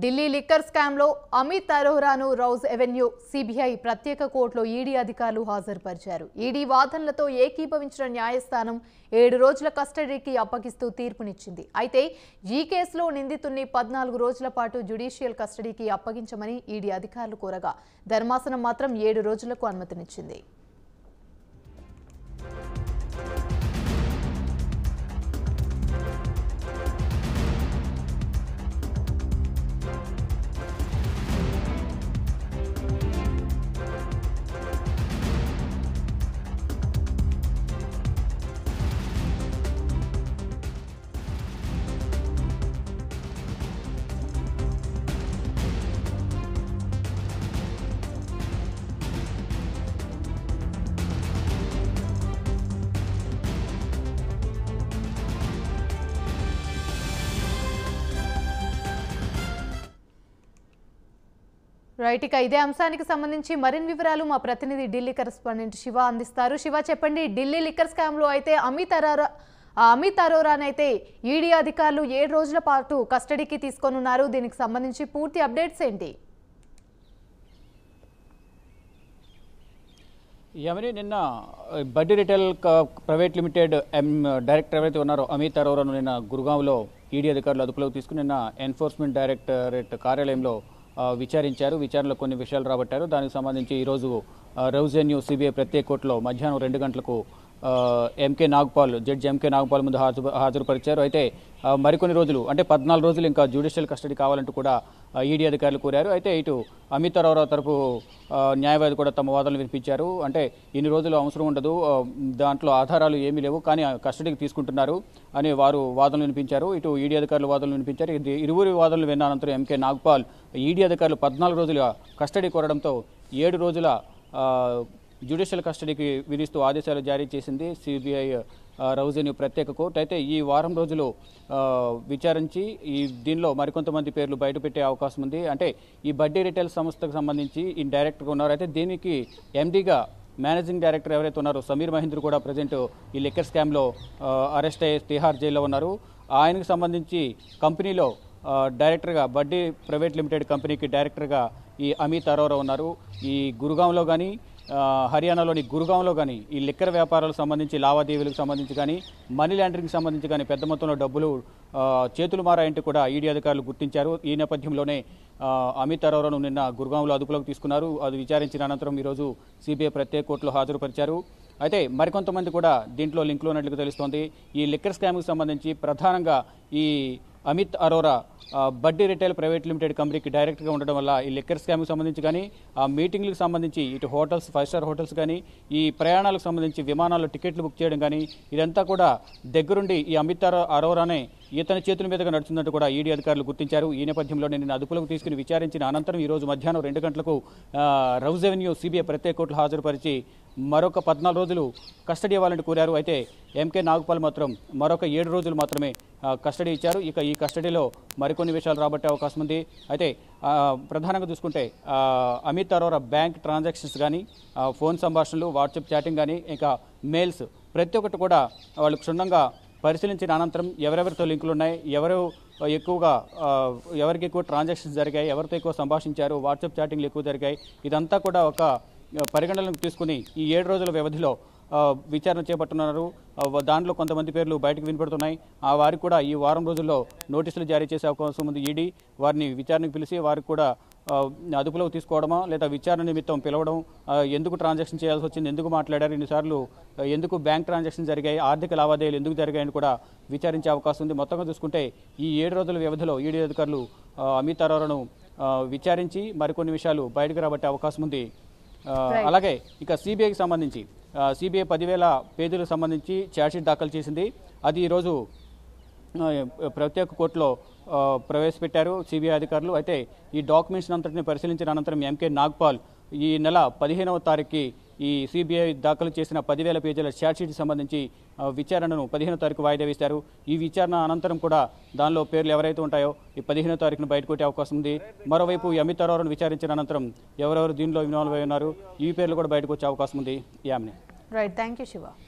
Delhi liquor స్కామ్లో అమిత్ అరోహరాను Rouse Avenue CBI ప్రత్యేక కోర్టులో ఈడీ అధికారులు హాజరుపరిచారు ఈడీ వాదనలతో ఏకీభవించిన న్యాయస్థానం ఏడు రోజుల కస్టడీకి అప్పగిస్తూ తీర్పునిచ్చింది అయితే ఈ కేసులో నిందితుడిని పద్నాలుగు రోజుల పాటు జ్యుడీషియల్ కస్టడీకి అప్పగించమని ఈడీ అధికారులు కోరగా ధర్మాసనం మాత్రం ఏడు రోజులకు అనుమతినిచ్చింది రైట్ ఇక ఇదే అంశానికి సంబంధించి మరిన్ని వివరాలు మా ప్రతినిధి ఢిల్లీ కరెస్పాండెంట్ శివ అందిస్తారు శివ చెప్పండి ఢిల్లీ లిక్కర్ స్కామ్లో అయితే అమిత్ అరోరా అమిత్ అరోరాని అయితే ఈడీ అధికారులు ఏడు రోజుల పాటు కస్టడీకి తీసుకొనున్నారు దీనికి సంబంధించి పూర్తి అప్డేట్స్ ఏంటి ఎవరి నిన్న buddy retail private limited M director ఎవరైతే ఉన్నారో అమిత్ అరోరాను నిన్న గురుగాంలో ఈడీ అధికారులు అదుపులోకి తీసుకుని నిన్న ఎన్ఫోర్స్మెంట్ డైరెక్టరేట్ కార్యాలయంలో విచారించారు విచారణలో కొన్ని విషయాలు రాబట్టారు దానికి సంబంధించి ఈరోజు రౌజెన్యూ సిబిఐ ప్రత్యేక కోర్టులో మధ్యాహ్నం రెండు గంటలకు MK Nagpal judge MK Nagpal ముందు హాజరు హాజరుపరిచారు అయితే మరికొన్ని రోజులు అంటే పద్నాలుగు రోజులు ఇంకా జ్యుడిషియల్ కస్టడీ కావాలంటూ కూడా ఈడీ అధికారులు కోరారు అయితే ఇటు అమిత్ అరోరా తరపు న్యాయవాది కూడా తమ వాదనలు వినిపించారు అంటే ఇన్ని రోజులు అవసరం ఉండదు దాంట్లో ఆధారాలు ఏమీ లేవు కానీ కస్టడీకి తీసుకుంటున్నారు అని వారు వాదనలు వినిపించారు ఇటు ఈడీ అధికారులు వాదనలు వినిపించారు ఇరువురి వాదనలు విన్న అనంతరం ఎంకే నాగ్పాల్ ఈడీ అధికారులు పద్నాలుగు రోజులుగా కస్టడీ కోరడంతో ఏడు రోజుల జ్యుడిషియల్ కస్టడీకి విధిస్తూ ఆదేశాలు జారీ చేసింది సిబిఐ రౌజన్యూ ప్రత్యేక కోర్టు అయితే ఈ వారం రోజులు విచారించి ఈ దీనిలో మరికొంతమంది పేర్లు బయటపెట్టే అవకాశం ఉంది అంటే ఈ బడ్డీ రిటైల్ సంస్థకు సంబంధించి ఈ డైరెక్టర్గా ఉన్నారు అయితే దీనికి ఎండీగా మేనేజింగ్ డైరెక్టర్ ఎవరైతే ఉన్నారో సమీర్ మహేంద్ర కూడా ప్రజెంట్ ఈ లెక్కర్ స్కామ్లో అరెస్ట్ అయ్యే తిహార్ జైల్లో ఉన్నారు ఆయనకు సంబంధించి కంపెనీలో డైరెక్టర్గా బడ్డీ ప్రైవేట్ లిమిటెడ్ కంపెనీకి డైరెక్టర్గా ఈ అమిత్ అరోరా ఉన్నారు ఈ గురుగాంలో కానీ హర్యానాలోని గురుగాంలో కానీ ఈ లిక్కర్ వ్యాపారాలకు సంబంధించి లావాదేవీలకు సంబంధించి కానీ మనీ ల్యాండరింగ్కి సంబంధించి కానీ పెద్ద మొత్తంలో డబ్బులు చేతులు మారాయంటే కూడా ఈడీ అధికారులు గుర్తించారు ఈ నేపథ్యంలోనే అమిత్ అరోరాను నిన్న గురుగాంలో అదుపులోకి తీసుకున్నారు అది విచారించిన అనంతరం ఈరోజు సిబిఐ ప్రత్యేక కోర్టులో హాజరుపరిచారు అయితే మరికొంతమంది కూడా దీంట్లో లింక్లో ఉన్నట్లు తెలుస్తోంది ఈ లిక్కర్ స్కామ్కి సంబంధించి ప్రధానంగా ఈ అమిత్ అరోరా బడ్డీ రిటైల్ ప్రైవేట్ లిమిటెడ్ కంపెనీకి డైరెక్ట్గా ఉండడం వల్ల ఈ లెక్కర్ స్కామ్కి సంబంధించి కానీ ఆ మీటింగ్లకు సంబంధించి ఇటు హోటల్స్ ఫైవ్ స్టార్ హోటల్స్ కానీ ఈ ప్రయాణాలకు సంబంధించి విమానాల్లో టికెట్లు బుక్ చేయడం కానీ ఇదంతా కూడా దగ్గరుండి ఈ అమిత్ అరోరానే ఇతని చేతుల మీదుగా నడుచుందంటూ కూడా ఈడీ అధికారులు గుర్తించారు ఈ నేపథ్యంలో నిన్న అదుపులోకి తీసుకుని విచారించిన అనంతరం ఈరోజు మధ్యాహ్నం రెండు గంటలకు రౌజ్ రెవెన్యూ సిబిఐ ప్రత్యేక కోర్టులు హాజరుపరిచి మరొక పద్నాలుగు రోజులు కస్టడీ ఇవ్వాలని కోరారు అయితే ఎంకే నాగపాల్ మాత్రం మరొక ఏడు రోజులు మాత్రమే కస్టడీ ఇచ్చారు ఇక ఈ కస్టడీలో మరికొన్ని విషయాలు రాబట్టే అవకాశం ఉంది అయితే ప్రధానంగా చూసుకుంటే అమిత్ అరోరా బ్యాంక్ ట్రాన్సాక్షన్స్ కానీ ఫోన్ సంభాషణలు వాట్సాప్ చాటింగ్ కానీ ఇంకా మెయిల్స్ ప్రతి ఒక్కటి కూడా వాళ్ళు క్షుణ్ణంగా పరిశీలించిన అనంతరం ఎవరెవరితో లింకులు ఉన్నాయి ఎవరు ఎక్కువగా ఎవరికి ఎక్కువ ట్రాన్సాక్షన్స్ జరిగాయి ఎవరితో ఎక్కువ సంభాషించారు వాట్సాప్ చాటింగ్లు ఎక్కువ జరిగాయి ఇదంతా కూడా ఒక పరిగణనకు తీసుకుని ఈ ఏడు రోజుల వ్యవధిలో విచారణ చేపట్టున్నారు దాంట్లో కొంతమంది పేర్లు బయటకు వినపడుతున్నాయి ఆ వారికి కూడా ఈ వారం రోజుల్లో నోటీసులు జారీ చేసే అవకాశం ఉంది ఈడీ వారిని విచారణకు పిలిచి వారికి కూడా అదుపులోకి తీసుకోవడమా లేదా విచారణ నిమిత్తం పిలవడం ఎందుకు ట్రాన్సాక్షన్ చేయాల్సి వచ్చింది ఎందుకు మాట్లాడారు ఇన్నిసార్లు ఎందుకు బ్యాంక్ ట్రాన్సాక్షన్ జరిగాయి ఆర్థిక లావాదేవీలు ఎందుకు జరిగాయని కూడా విచారించే అవకాశం ఉంది మొత్తంగా చూసుకుంటే ఈ ఏడు రోజుల వ్యవధిలో ఈడీ అధికారులు అమిత్ అరోరాను విచారించి మరికొన్ని విషయాలు బయటకు రాబట్టే అవకాశం ఉంది అలాగే ఇక సిబిఐకి సంబంధించి సిబిఐ పదివేల పేజీలకు సంబంధించి ఛార్జ్షీట్ దాఖలు చేసింది అది ఈరోజు ప్రత్యేక కోర్టులో ప్రవేశపెట్టారు సిబిఐ అధికారులు అయితే ఈ డాక్యుమెంట్స్ అంతటిని పరిశీలించిన అనంతరం ఎంకే నాగ్పాల్ ఈ నెల పదిహేనవ తారీఖుకి ఈ సిబిఐ దాఖలు చేసిన పదివేల పేజీల షార్ట్షీట్ సంబంధించి విచారణను పదిహేనో తారీఖు వాయిదా వేశారు ఈ విచారణ అనంతరం కూడా దానిలో పేర్లు ఎవరైతే ఉంటాయో ఈ పదిహేనో తారీఖును బయటకొట్టే అవకాశం ఉంది మరోవైపు అమిత్ అరోరాను విచారించిన అనంతరం ఎవరెవరు దీనిలో ఇన్వాల్వ్ అయి ఉన్నారు ఈ పేర్లు కూడా బయటకు వచ్చే అవకాశం ఉంది Yamini right thank you Shiva